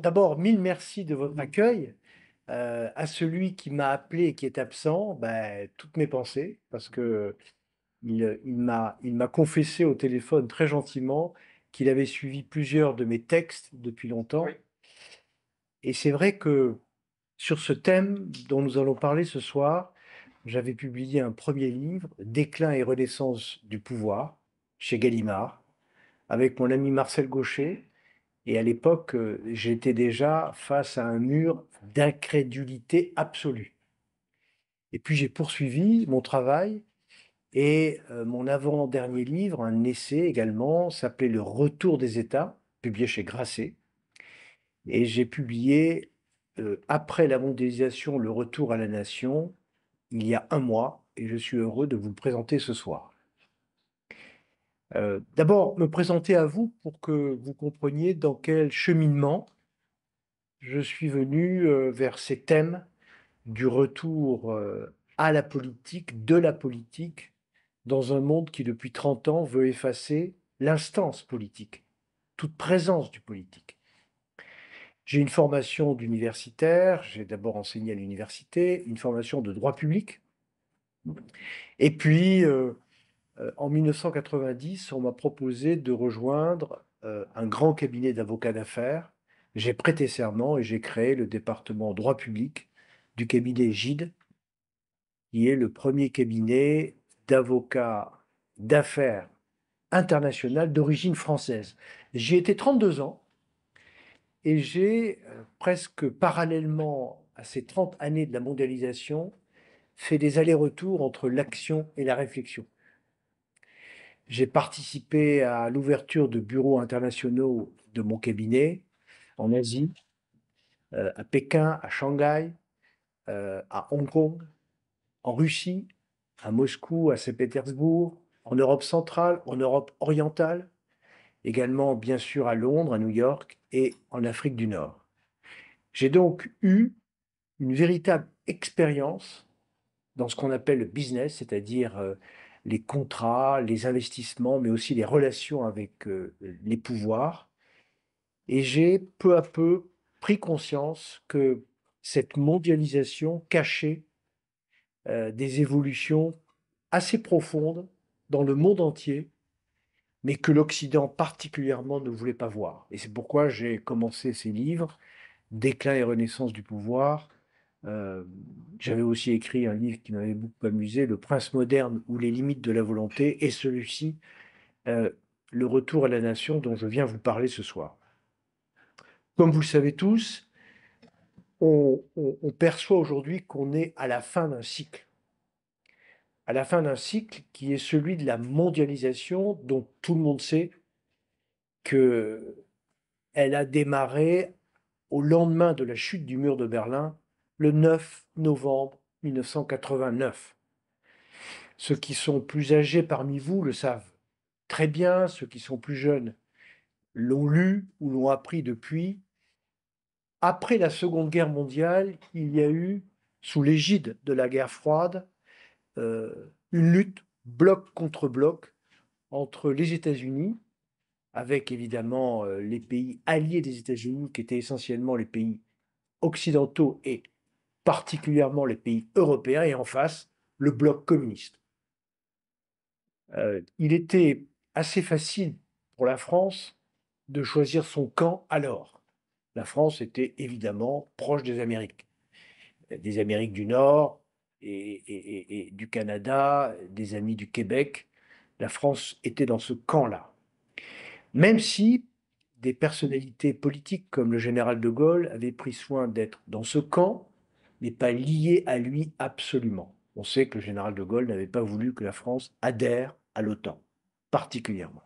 D'abord, mille merci de votre accueil. Euh, à celui qui m'a appelé et qui est absent, ben, toutes mes pensées, parce que il, m'a, confessé au téléphone très gentiment qu'il avait suivi plusieurs de mes textes depuis longtemps. Et c'est vrai que sur ce thème dont nous allons parler ce soir, j'avais publié un premier livre, Déclin et renaissance du pouvoir, chez Gallimard, avec mon ami Marcel Gaucher, et à l'époque, euh, j'étais déjà face à un mur d'incrédulité absolue. Et puis j'ai poursuivi mon travail et euh, mon avant-dernier livre, un essai également, s'appelait Le Retour des États, publié chez Grasset. Et j'ai publié, euh, après la mondialisation, Le Retour à la Nation, il y a un mois, et je suis heureux de vous le présenter ce soir. Euh, d'abord, me présenter à vous pour que vous compreniez dans quel cheminement je suis venu euh, vers ces thèmes du retour euh, à la politique, de la politique, dans un monde qui, depuis 30 ans, veut effacer l'instance politique, toute présence du politique. J'ai une formation d'universitaire, j'ai d'abord enseigné à l'université, une formation de droit public, et puis euh, en 1990, on m'a proposé de rejoindre euh, un grand cabinet d'avocats d'affaires. J'ai prêté serment et j'ai créé le département droit public du cabinet Gide, qui est le premier cabinet d'avocats d'affaires international d'origine française. J'ai été 32 ans et j'ai euh, presque parallèlement à ces 30 années de la mondialisation fait des allers-retours entre l'action et la réflexion. J'ai participé à l'ouverture de bureaux internationaux de mon cabinet en Asie, euh, à Pékin, à Shanghai, euh, à Hong Kong, en Russie, à Moscou, à Saint-Pétersbourg, en Europe centrale, en Europe orientale, également bien sûr à Londres, à New York et en Afrique du Nord. J'ai donc eu une véritable expérience dans ce qu'on appelle le business, c'est-à-dire euh, les contrats, les investissements, mais aussi les relations avec euh, les pouvoirs. Et j'ai peu à peu pris conscience que cette mondialisation cachait euh, des évolutions assez profondes dans le monde entier, mais que l'Occident particulièrement ne voulait pas voir. Et c'est pourquoi j'ai commencé ces livres, Déclin et renaissance du pouvoir, euh, j'avais aussi écrit un livre qui m'avait beaucoup amusé, Le prince moderne ou les limites de la volonté, et celui-ci, euh, Le retour à la nation, dont je viens vous parler ce soir. Comme vous le savez tous, on, on perçoit aujourd'hui qu'on est à la fin d'un cycle à la fin d'un cycle qui est celui de la mondialisation dont tout le monde sait que elle a démarré au lendemain de la chute du mur de Berlin le 9 novembre 1989. Ceux qui sont plus âgés parmi vous le savent très bien, ceux qui sont plus jeunes l'ont lu ou l'ont appris depuis. Après la Seconde Guerre mondiale, il y a eu, sous l'égide de la guerre froide, euh, une lutte bloc contre bloc entre les États-Unis, avec évidemment euh, les pays alliés des États-Unis, qui étaient essentiellement les pays occidentaux et particulièrement les pays européens, et en face, le bloc communiste. Euh, il était assez facile pour la France de choisir son camp alors. La France était évidemment proche des Amériques, des Amériques du Nord et du Canada, des amis du Québec. La France était dans ce camp-là. Même si des personnalités politiques comme le général de Gaulle avaient pris soin d'être dans ce camp n'est pas lié à lui absolument. On sait que le général de Gaulle n'avait pas voulu que la France adhère à l'OTAN, particulièrement.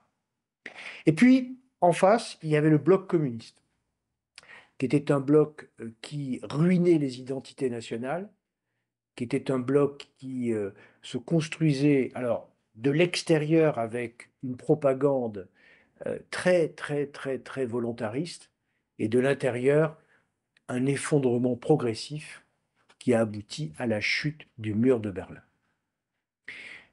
Et puis, en face, il y avait le bloc communiste, qui était un bloc euh, qui ruinait les identités nationales, qui était un bloc qui euh, se construisait alors de l'extérieur avec une propagande euh, très très très très volontariste et de l'intérieur un effondrement progressif qui a abouti à la chute du mur de Berlin.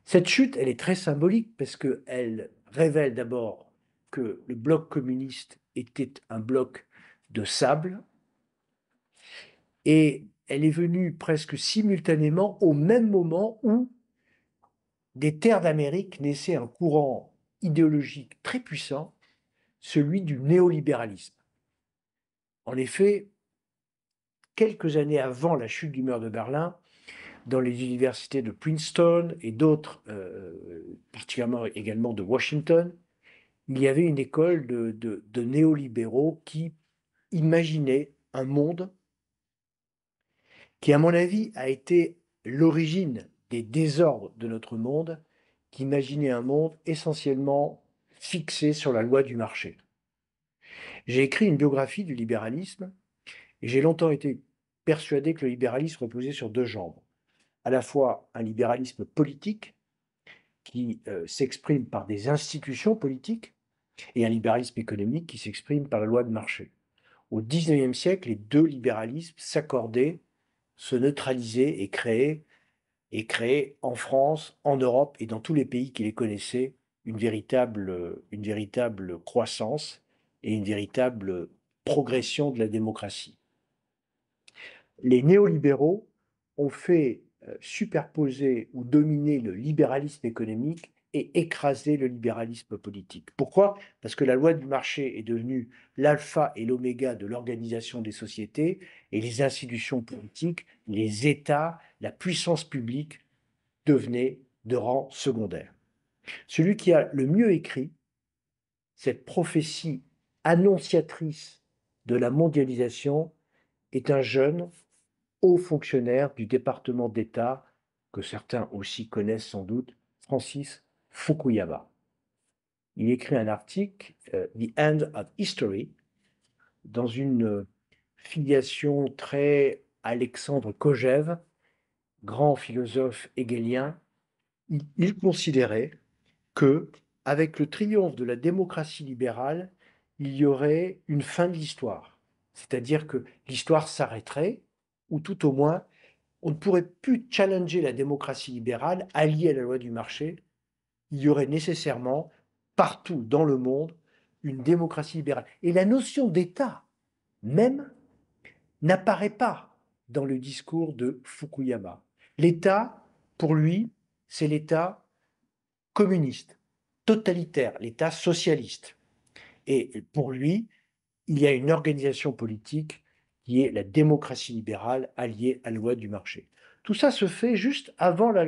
Cette chute, elle est très symbolique parce qu'elle révèle d'abord que le bloc communiste était un bloc de sable et elle est venue presque simultanément au même moment où des terres d'Amérique naissaient un courant idéologique très puissant, celui du néolibéralisme. En effet, quelques années avant la chute du mur de Berlin, dans les universités de Princeton et d'autres, euh, particulièrement également de Washington, il y avait une école de, de néolibéraux qui imaginaient un monde qui, à mon avis, a été l'origine des désordres de notre monde, qui imaginait un monde essentiellement fixé sur la loi du marché. J'ai écrit une biographie du libéralisme et j'ai longtemps été persuadé que le libéralisme reposait sur deux jambes. À la fois un libéralisme politique, qui euh, s'exprime par des institutions politiques, et un libéralisme économique qui s'exprime par la loi de marché. Au XIXe siècle, les deux libéralismes s'accordaient, se neutralisaient et créaient, et en France, en Europe et dans tous les pays qui les connaissaient une véritable, une véritable croissance et une véritable progression de la démocratie les néolibéraux ont fait euh, superposer ou dominer le libéralisme économique et écraser le libéralisme politique. Pourquoi Parce que la loi du marché est devenue l'alpha et l'oméga de l'organisation des sociétés et les institutions politiques, les États, la puissance publique devenaient de rang secondaire. Celui qui a le mieux écrit cette prophétie annonciatrice de la mondialisation est un jeune haut fonctionnaire du département d'État, que certains aussi connaissent sans doute, Francis Fukuyama. Il écrit un article, euh, The End of History, dans une euh, filiation très Alexandre Kojève, grand philosophe hegelien, il considérait que, avec le triomphe de la démocratie libérale, il y aurait une fin de l'histoire. C'est-à-dire que l'histoire s'arrêterait, ou tout au moins, on ne pourrait plus challenger la démocratie libérale alliée à la loi du marché. Il y aurait nécessairement, partout dans le monde, une démocratie libérale. Et la notion d'État même n'apparaît pas dans le discours de Fukuyama. L'État, pour lui, c'est l'État communiste, totalitaire, l'État socialiste. Et pour lui, il y a une organisation politique qui est la démocratie libérale alliée à la loi du marché. Tout ça se fait juste avant la,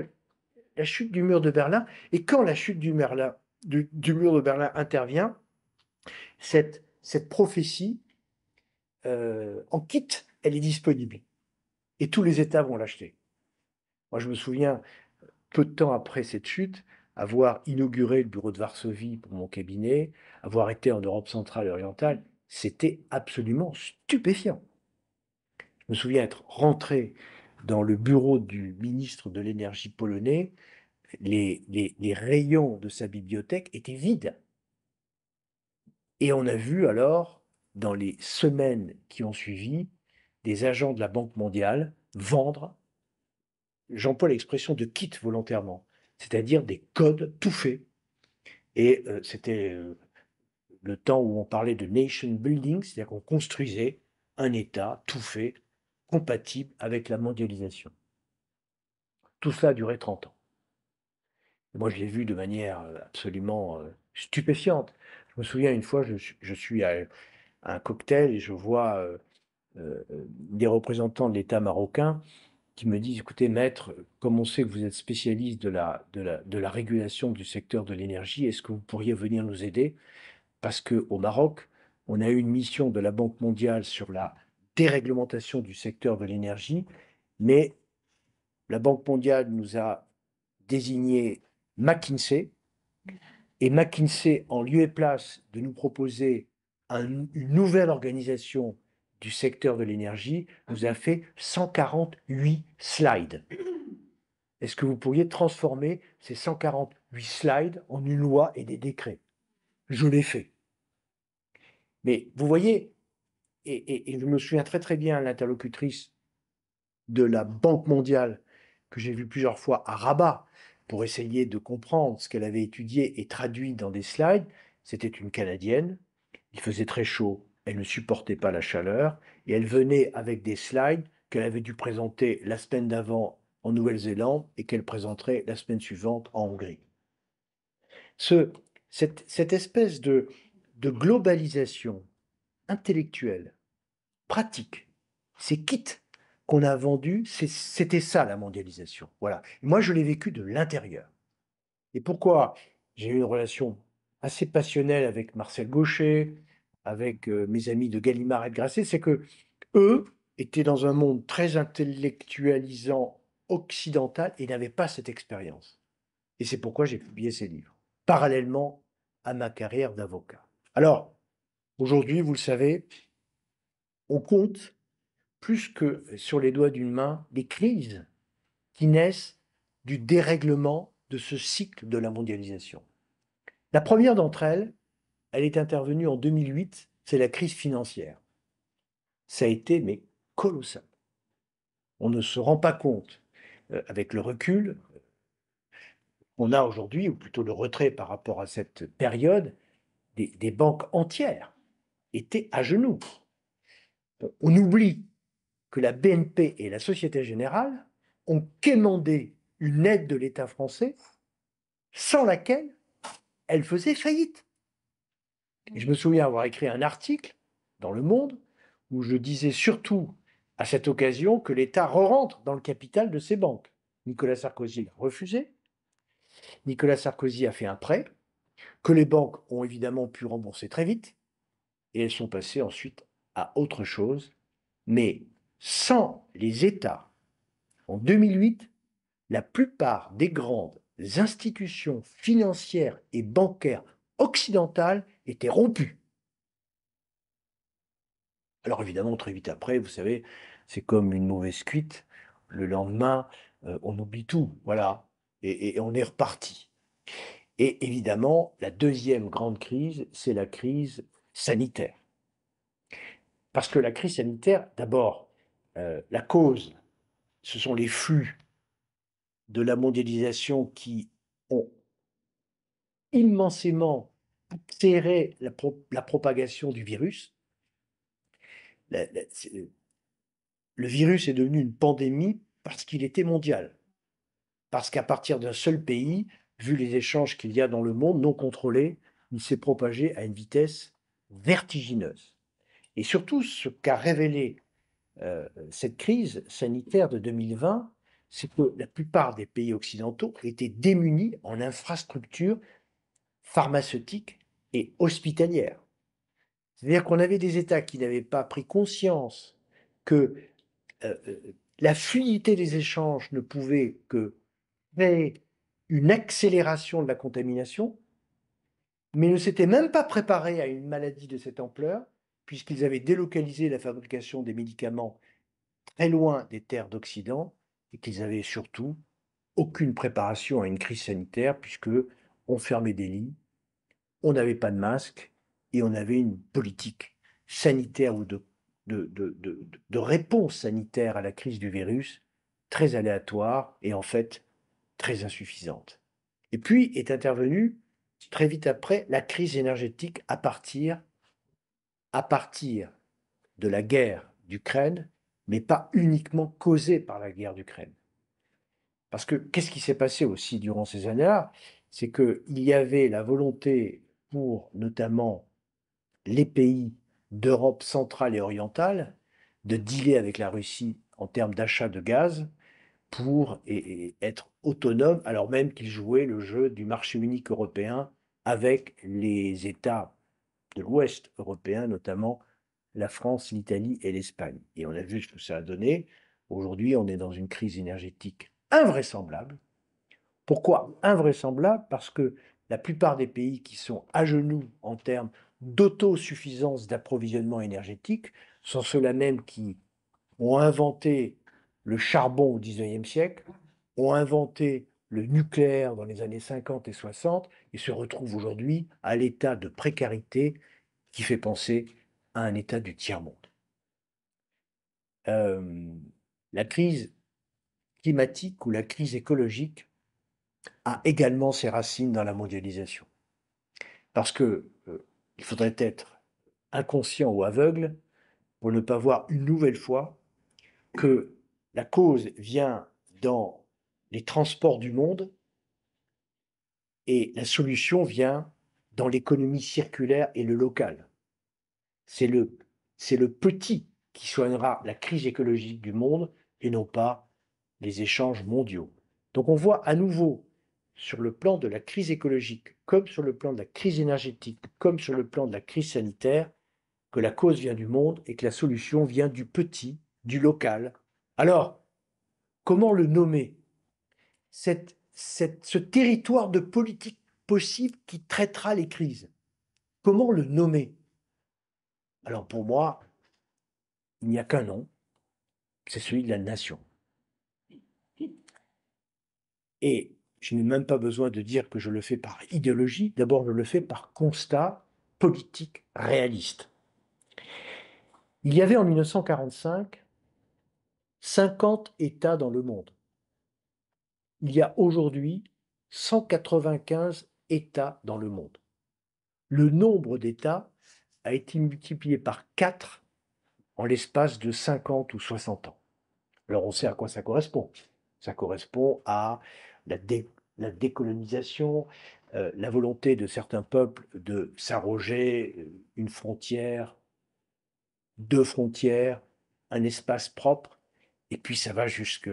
chute du mur de Berlin. Et quand la chute du, mur de Berlin intervient, cette, prophétie euh, en quitte, elle est disponible. Et tous les États vont l'acheter. Moi, je me souviens, peu de temps après cette chute, avoir inauguré le bureau de Varsovie pour mon cabinet, avoir été en Europe centrale et orientale, c'était absolument stupéfiant me souviens être rentré dans le bureau du ministre de l'énergie polonais, les, rayons de sa bibliothèque étaient vides. Et on a vu alors, dans les semaines qui ont suivi, des agents de la Banque mondiale vendre, jean j'emploie l'expression de kit volontairement, c'est-à-dire des codes tout faits. Et euh, c'était euh, le temps où on parlait de nation building, c'est-à-dire qu'on construisait un État tout fait compatible avec la mondialisation. Tout cela a duré 30 ans. Moi, je l'ai vu de manière euh, absolument euh, stupéfiante. Je me souviens une fois, je, suis à, un cocktail et je vois euh, des représentants de l'État marocain qui me disent, écoutez, maître, comme on sait que vous êtes spécialiste de la, de la régulation du secteur de l'énergie, est-ce que vous pourriez venir nous aider Parce qu'au Maroc, on a eu une mission de la Banque mondiale sur la déréglementation du secteur de l'énergie, mais la Banque mondiale nous a désigné McKinsey, et McKinsey, en lieu et place de nous proposer une nouvelle organisation du secteur de l'énergie, nous a fait 148 slides. Est-ce que vous pourriez transformer ces 148 slides en une loi et des décrets Je l'ai fait. Mais vous voyez, et, je me souviens très très bien l'interlocutrice de la Banque mondiale que j'ai vue plusieurs fois à Rabat pour essayer de comprendre ce qu'elle avait étudié et traduit dans des slides. C'était une Canadienne, il faisait très chaud, elle ne supportait pas la chaleur, et elle venait avec des slides qu'elle avait dû présenter la semaine d'avant en Nouvelle-Zélande et qu'elle présenterait la semaine suivante en Hongrie. cette, espèce de globalisation intellectuelle, pratique. C'est kits qu'on a vendu. c'était ça la mondialisation. Voilà. Moi, je l'ai vécu de l'intérieur. Et pourquoi j'ai eu une relation assez passionnelle avec Marcel Gaucher, avec euh, mes amis de Gallimard et de Grasset, c'est que eux étaient dans un monde très intellectualisant occidental et n'avaient pas cette expérience. Et c'est pourquoi j'ai publié ces livres, parallèlement à ma carrière d'avocat. Alors, Aujourd'hui, vous le savez, on compte plus que sur les doigts d'une main des crises qui naissent du dérèglement de ce cycle de la mondialisation. La première d'entre elles, elle est intervenue en 2008, c'est la crise financière. Ça a été, mais colossal. On ne se rend pas compte, euh, avec le recul, euh, on a aujourd'hui, ou plutôt le retrait par rapport à cette période, des banques entières était à genoux. On oublie que la BNP et la Société Générale ont quémandé une aide de l'État français sans laquelle elle faisait faillite. Et je me souviens avoir écrit un article dans Le Monde où je disais surtout à cette occasion que l'État re-rentre dans le capital de ses banques. Nicolas Sarkozy l'a refusé. Nicolas Sarkozy a fait un prêt que les banques ont évidemment pu rembourser très vite et elles sont passées ensuite à autre chose, mais sans les États. En 2008, la plupart des grandes institutions financières et bancaires occidentales étaient rompues. Alors évidemment, très vite après, vous savez, c'est comme une mauvaise cuite. Le lendemain, euh, on oublie tout, voilà, et, et on est reparti. Et évidemment, la deuxième grande crise, c'est la crise sanitaire. Parce que la crise sanitaire, d'abord, euh, la cause, ce sont les flux de la mondialisation qui ont immensément accéléré la, propagation du virus. Euh, le virus est devenu une pandémie parce qu'il était mondial. Parce qu'à partir d'un seul pays, vu les échanges qu'il y a dans le monde non contrôlés, il s'est propagé à une vitesse vertigineuse. Et surtout, ce qu'a révélé euh, cette crise sanitaire de 2020, c'est que la plupart des pays occidentaux étaient démunis en infrastructures pharmaceutiques et hospitalières. C'est-à-dire qu'on avait des États qui n'avaient pas pris conscience que euh, euh, la fluidité des échanges ne pouvait que créer une accélération de la contamination mais ne s'étaient même pas préparés à une maladie de cette ampleur, puisqu'ils avaient délocalisé la fabrication des médicaments très loin des terres d'Occident et qu'ils avaient surtout aucune préparation à une crise sanitaire, puisque on fermait des lits, on n'avait pas de masques et on avait une politique sanitaire ou de, réponse sanitaire à la crise du virus très aléatoire et en fait très insuffisante. Et puis est intervenu très vite après la crise énergétique à partir, à partir de la guerre d'Ukraine, mais pas uniquement causée par la guerre d'Ukraine. Parce que qu'est-ce qui s'est passé aussi durant ces années-là C'est qu'il y avait la volonté pour notamment les pays d'Europe centrale et orientale de dealer avec la Russie en termes d'achat de gaz pour être autonome, alors même qu'ils jouaient le jeu du marché unique européen avec les États de l'Ouest européen, notamment la France, l'Italie et l'Espagne. Et on a vu ce que ça a donné. Aujourd'hui, on est dans une crise énergétique invraisemblable. Pourquoi invraisemblable Parce que la plupart des pays qui sont à genoux en termes d'autosuffisance d'approvisionnement énergétique sont ceux-là même qui ont inventé le charbon au 19e siècle, ont inventé le nucléaire dans les années 50 et 60 et se retrouvent aujourd'hui à l'état de précarité qui fait penser à un état du tiers-monde. Euh, la crise climatique ou la crise écologique a également ses racines dans la mondialisation. Parce que euh, il faudrait être inconscient ou aveugle pour ne pas voir une nouvelle fois que la cause vient dans les transports du monde et la solution vient dans l'économie circulaire et le local. C'est le, petit qui soignera la crise écologique du monde et non pas les échanges mondiaux. Donc on voit à nouveau sur le plan de la crise écologique, comme sur le plan de la crise énergétique, comme sur le plan de la crise sanitaire, que la cause vient du monde et que la solution vient du petit, du local, alors, comment le nommer cette, Ce territoire de politique possible qui traitera les crises. Comment le nommer Alors pour moi, il n'y a qu'un nom, c'est celui de la nation. Et je n'ai même pas besoin de dire que je le fais par idéologie, d'abord je le fais par constat politique réaliste. Il y avait en 1945 50 États dans le monde. Il y a aujourd'hui 195 États dans le monde. Le nombre d'États a été multiplié par 4 en l'espace de 50 ou 60 ans. Alors on sait à quoi ça correspond. Ça correspond à la, décolonisation, euh, la volonté de certains peuples de s'arroger euh, une frontière, deux frontières, un espace propre et puis ça va jusque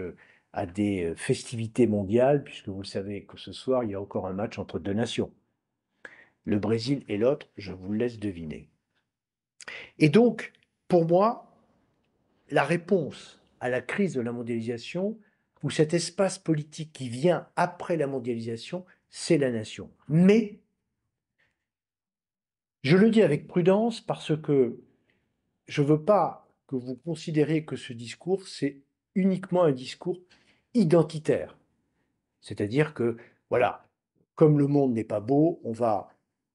à des euh, festivités mondiales, puisque vous le savez que ce soir, il y a encore un match entre deux nations. Le Brésil et l'autre, je vous laisse deviner. Et donc, pour moi, la réponse à la crise de la mondialisation, ou cet espace politique qui vient après la mondialisation, c'est la nation. Mais, je le dis avec prudence parce que je ne veux pas que vous considériez que ce discours, c'est uniquement un discours identitaire. C'est-à-dire que, voilà, comme le monde n'est pas beau, on va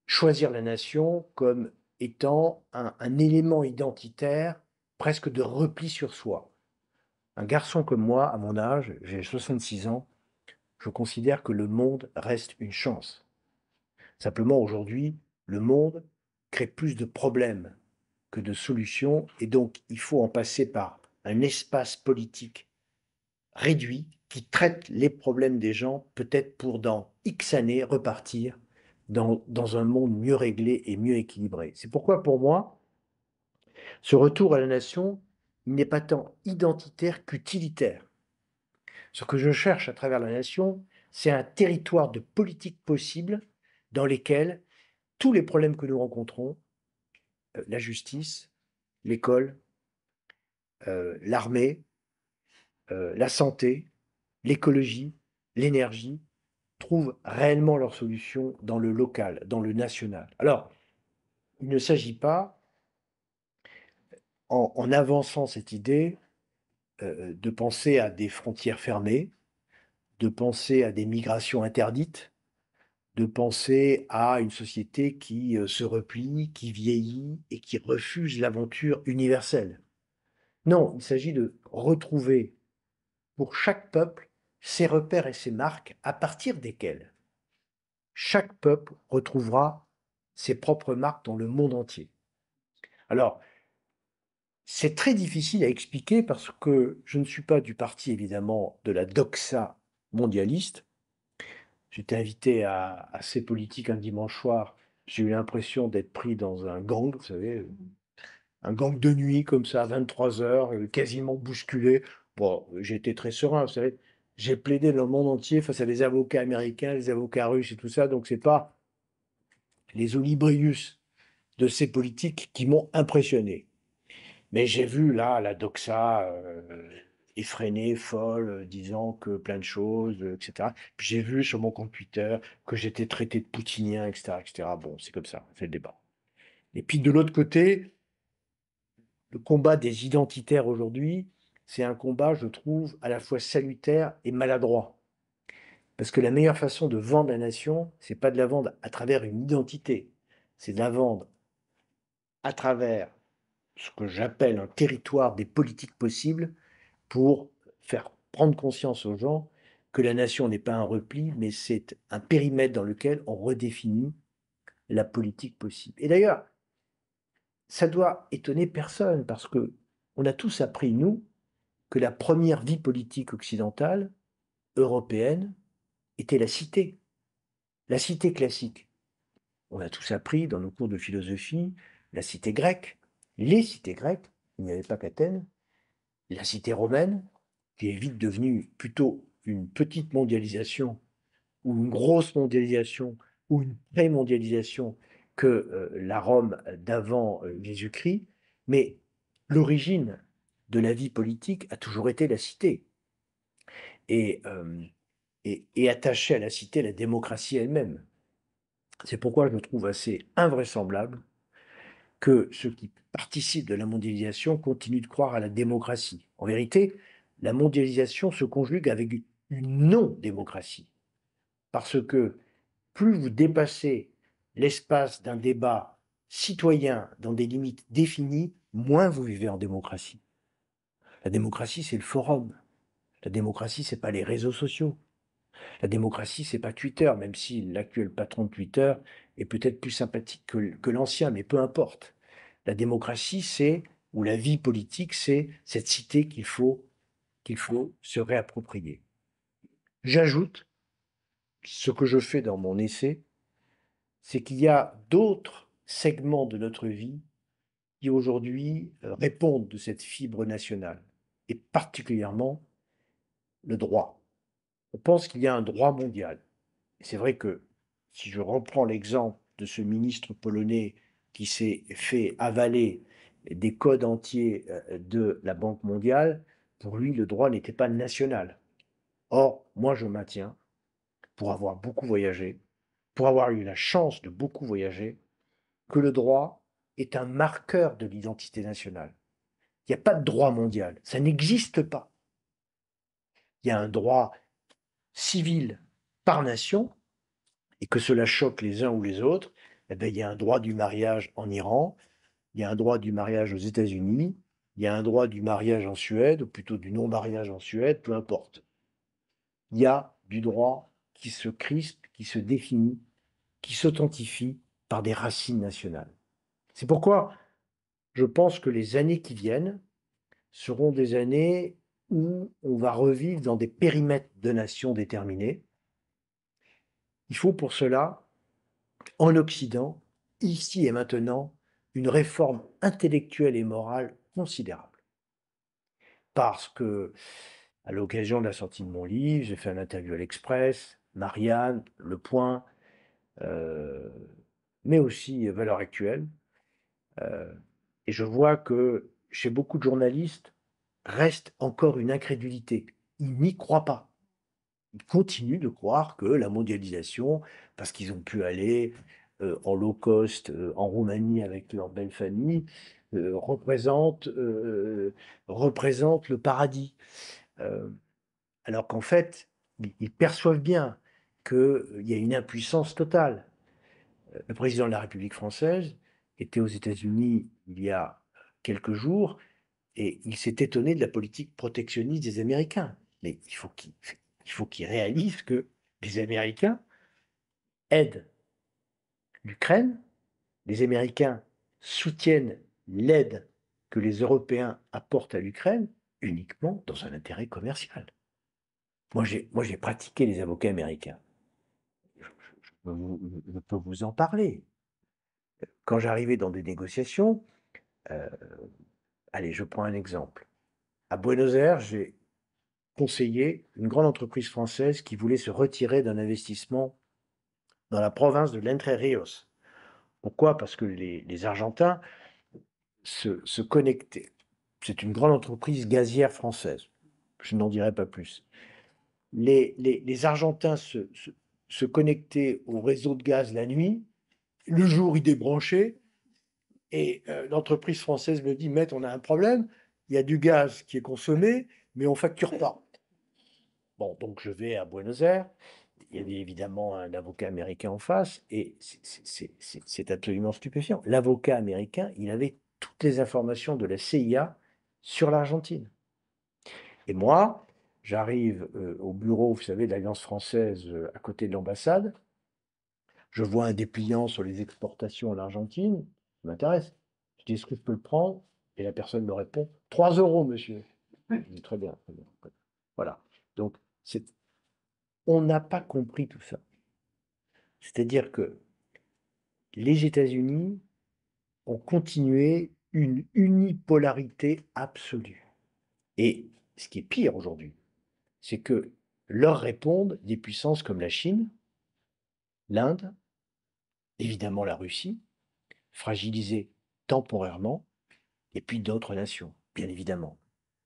choisir la nation comme étant un, élément identitaire presque de repli sur soi. Un garçon comme moi, à mon âge, j'ai 66 ans, je considère que le monde reste une chance. Simplement, aujourd'hui, le monde crée plus de problèmes que de solutions, et donc il faut en passer par un espace politique réduit qui traite les problèmes des gens, peut-être pour dans X années repartir dans, un monde mieux réglé et mieux équilibré. C'est pourquoi pour moi, ce retour à la nation n'est pas tant identitaire qu'utilitaire. Ce que je cherche à travers la nation, c'est un territoire de politique possible dans lequel tous les problèmes que nous rencontrons, euh, la justice, l'école, euh, l'armée, euh, la santé, l'écologie, l'énergie, trouvent réellement leur solution dans le local, dans le national. Alors, il ne s'agit pas, en, avançant cette idée, euh, de penser à des frontières fermées, de penser à des migrations interdites, de penser à une société qui se replie, qui vieillit et qui refuse l'aventure universelle. Non, il s'agit de retrouver pour chaque peuple ses repères et ses marques à partir desquelles chaque peuple retrouvera ses propres marques dans le monde entier. Alors, c'est très difficile à expliquer parce que je ne suis pas du parti, évidemment, de la doxa mondialiste. J'étais invité à, à ces politiques un dimanche soir. J'ai eu l'impression d'être pris dans un gang, vous savez, un gang de nuit comme ça à 23 heures, euh, quasiment bousculé. Bon, j'étais très serein, vous savez. J'ai plaidé dans le monde entier face à des avocats américains, des avocats russes et tout ça. Donc c'est pas les olibrius de ces politiques qui m'ont impressionné. Mais j'ai vu là la doxa euh, effrénée, folle, euh, disant que plein de choses, etc. Puis j'ai vu sur mon compte Twitter que j'étais traité de poutinien, etc., etc. Bon, c'est comme ça, c'est le débat. Et puis de l'autre côté, le combat des identitaires aujourd'hui, c'est un combat, je trouve, à la fois salutaire et maladroit. Parce que la meilleure façon de vendre la nation, c'est pas de la vendre à travers une identité, c'est de la vendre à travers ce que j'appelle un territoire des politiques possibles pour faire prendre conscience aux gens que la nation n'est pas un repli, mais c'est un périmètre dans lequel on redéfinit la politique possible. Et d'ailleurs, ça doit étonner personne parce que on a tous appris nous que la première vie politique occidentale européenne était la cité, la cité classique. On a tous appris dans nos cours de philosophie la cité grecque, les cités grecques, il n'y avait pas qu'Athènes, la cité romaine, qui est vite devenue plutôt une petite mondialisation, ou une grosse mondialisation, ou une pré-mondialisation, que euh, la Rome d'avant euh, Jésus-Christ, mais l'origine de la vie politique a toujours été la cité. Et, euh, attachée à la cité, la démocratie elle-même. C'est pourquoi je me trouve assez invraisemblable que ceux qui participent de la mondialisation continuent de croire à la démocratie. En vérité, la mondialisation se conjugue avec une non-démocratie. Parce que plus vous dépassez l'espace d'un débat citoyen dans des limites définies, moins vous vivez en démocratie. La démocratie, c'est le forum. La démocratie, c'est pas les réseaux sociaux. La démocratie, c'est pas Twitter, même si l'actuel patron de Twitter est peut-être plus sympathique que, l'ancien, mais peu importe. La démocratie, c'est, ou la vie politique, c'est cette cité qu'il faut, qu'il faut se réapproprier. J'ajoute ce que je fais dans mon essai, c'est qu'il y a d'autres segments de notre vie qui aujourd'hui euh, répondent de cette fibre nationale, et particulièrement le droit. On pense qu'il y a un droit mondial. c'est vrai que si je reprends l'exemple de ce ministre polonais qui s'est fait avaler des codes entiers euh, de la Banque mondiale, pour lui, le droit n'était pas national. Or, moi, je maintiens, pour avoir beaucoup voyagé, pour avoir eu la chance de beaucoup voyager, que le droit est un marqueur de l'identité nationale. Il n'y a pas de droit mondial, ça n'existe pas. Il y a un droit civil par nation, et que cela choque les uns ou les autres, eh ben, il y a un droit du mariage en Iran, il y a un droit du mariage aux États-Unis, il y a un droit du mariage en Suède, ou plutôt du non-mariage en Suède, peu importe. Il y a du droit qui se crispe qui se définit, qui s'authentifie par des racines nationales. C'est pourquoi je pense que les années qui viennent seront des années où on va revivre dans des périmètres de nations déterminées. Il faut pour cela, en Occident, ici et maintenant, une réforme intellectuelle et morale considérable. Parce que, à l'occasion de la sortie de mon livre, j'ai fait un interview à l'Express, Marianne, Le Point, euh, mais aussi Valeurs actuelle. Euh, et je vois que chez beaucoup de journalistes reste encore une incrédulité. Ils n'y croient pas. Ils continuent de croire que la mondialisation, parce qu'ils ont pu aller euh, en low cost en Roumanie avec leur belle famille, représente, représente le paradis. alors qu'en fait, ils perçoivent bien qu'il euh, y a une impuissance totale. Euh, le président de la République française était aux États-Unis il y a quelques jours et il s'est étonné de la politique protectionniste des Américains. Mais il faut qu'il réalise que les Américains aident l'Ukraine, les Américains soutiennent l'aide que les Européens apportent à l'Ukraine uniquement dans un intérêt commercial. Moi, j'ai pratiqué les avocats américains je peux vous en parler. Quand j'arrivais dans des négociations, euh, allez, je prends un exemple. À Buenos Aires, j'ai conseillé une grande entreprise française qui voulait se retirer d'un investissement dans la province de l'Entre Ríos. Pourquoi Parce que les, Argentins se, connectaient. C'est une grande entreprise gazière française. Je n'en dirai pas plus. Les, Argentins se, se connecter au réseau de gaz la nuit. Le jour, il débranchait. Et euh, l'entreprise française me dit Maître, on a un problème. Il y a du gaz qui est consommé, mais on facture pas. Bon, donc je vais à Buenos Aires. Il y avait évidemment un avocat américain en face. Et c'est absolument stupéfiant. L'avocat américain, il avait toutes les informations de la CIA sur l'Argentine. Et moi, J'arrive euh, au bureau, vous savez, de l'Alliance française euh, à côté de l'ambassade. Je vois un dépliant sur les exportations à l'Argentine. Ça m'intéresse. Je dis, est-ce que je peux le prendre Et la personne me répond, 3 euros, monsieur. Je dis, très bien, très bien. Voilà. Donc, c'est... on n'a pas compris tout ça. C'est-à-dire que les États-Unis ont continué une unipolarité absolue. Et ce qui est pire aujourd'hui, c'est que leur répondent des puissances comme la Chine, l'Inde, évidemment la Russie, fragilisée temporairement, et puis d'autres nations, bien évidemment.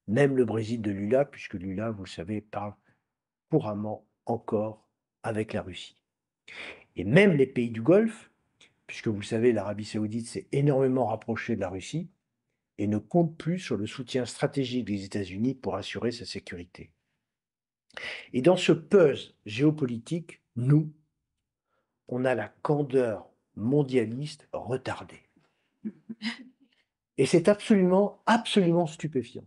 Même le Brésil de Lula, puisque Lula, vous le savez, parle couramment encore avec la Russie. Et même les pays du Golfe, puisque vous savez, l'Arabie saoudite s'est énormément rapprochée de la Russie et ne compte plus sur le soutien stratégique des États-Unis pour assurer sa sécurité. Et dans ce puzzle géopolitique, nous, on a la candeur mondialiste retardée. Et c'est absolument, absolument stupéfiant.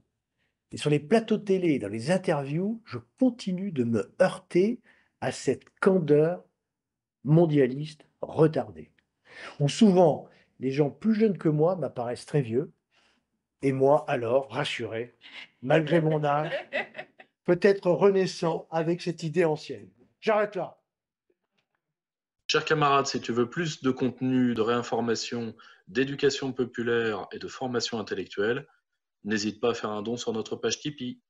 Et sur les plateaux de télé, dans les interviews, je continue de me heurter à cette candeur mondialiste retardée. On souvent, les gens plus jeunes que moi m'apparaissent très vieux, et moi, alors, rassuré, malgré mon âge, peut-être renaissant avec cette idée ancienne. J'arrête là. Chers camarades, si tu veux plus de contenu, de réinformation, d'éducation populaire et de formation intellectuelle, n'hésite pas à faire un don sur notre page Tipeee.